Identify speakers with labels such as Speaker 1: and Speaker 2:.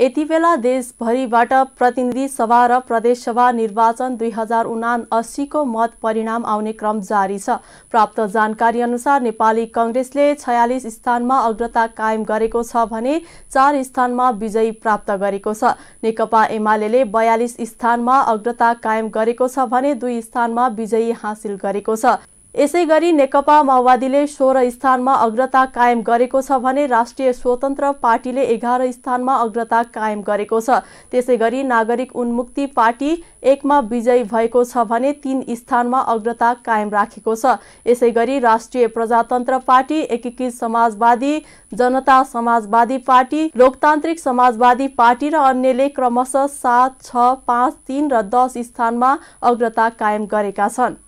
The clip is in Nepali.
Speaker 1: यति बेला देशभरिबाट प्रतिनिधि सभा र प्रदेशसभा निर्वाचन दुई हजार उना अस्सीको मत परिणाम आउने क्रम जारी छ प्राप्त जानकारी अनुसार नेपाली कङ्ग्रेसले छयालिस स्थानमा अग्रता कायम गरेको छ भने चार स्थानमा विजयी प्राप्त गरेको छ नेकपा एमाले बयालिस स्थानमा अग्रता कायम गरेको छ भने दुई स्थानमा विजयी हासिल गरेको छ यसै गरी नेकपा माओवादीले सोह्र स्थानमा अग्रता कायम गरेको छ भने राष्ट्रिय स्वतन्त्र पार्टीले एघार स्थानमा अग्रता कायम गरेको छ त्यसै गरी नागरिक उन्मुक्ति पार्टी एकमा विजयी भएको छ भने तीन स्थानमा अग्रता कायम राखेको छ यसै गरी राष्ट्रिय प्रजातन्त्र पार्टी एकीकृत समाजवादी जनता समाजवादी पार्टी लोकतान्त्रिक समाजवादी पार्टी र अन्यले क्रमशः सात छ पाँच तिन र दस स्थानमा अग्रता कायम गरेका छन्